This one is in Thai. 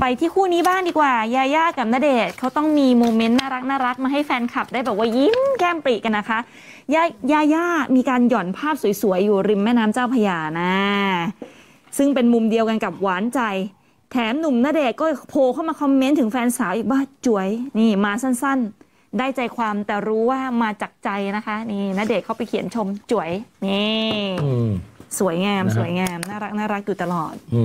ไปที่คู่นี้บ้างดีกว่ายาย่ากับณเดชน์เขาต้องมีโมเมนต์น่ารักน่ารักมาให้แฟนคลับได้แบบว่ายิ้มแก้มปรีกันนะคะยายาย่ามีการหย่อนภาพสวย ๆ อยู่ริมแม่น้ำเจ้าพยานะ ซึ่งเป็นมุมเดียวกันกับหวานใจ แถมหนุ่มณเดชน์ก็โพเข้ามาคอมเมนต์ถึงแฟนสาวอีกว่าจ๋วย นี่มาสั้นๆ ได้ใจความแต่รู้ว่ามาจากใจนะคะ นี่ณเดชน์เขาไปเขียนชมจ๋วยนี่สวยงาม สวยงามน่ารักน่ารักอยู่ตลอด อื